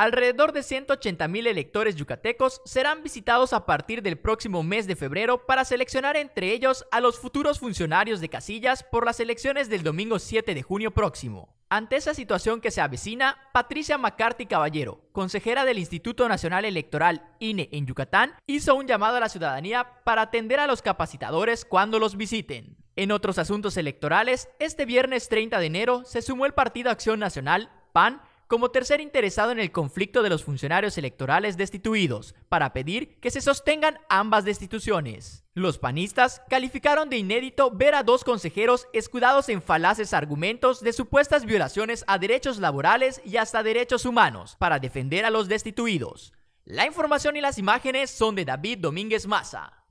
Alrededor de 180.000 electores yucatecos serán visitados a partir del próximo mes de febrero para seleccionar entre ellos a los futuros funcionarios de casillas por las elecciones del domingo 7 de junio próximo. Ante esa situación que se avecina, Patricia McCarthy Caballero, consejera del Instituto Nacional Electoral INE en Yucatán, hizo un llamado a la ciudadanía para atender a los capacitadores cuando los visiten. En otros asuntos electorales, este viernes 30 de enero se sumó el Partido Acción Nacional, PAN, como tercer interesado en el conflicto de los funcionarios electorales destituidos, para pedir que se sostengan ambas destituciones. Los panistas calificaron de inédito ver a dos consejeros escudados en falaces argumentos de supuestas violaciones a derechos laborales y hasta derechos humanos para defender a los destituidos. La información y las imágenes son de David Domínguez Maza.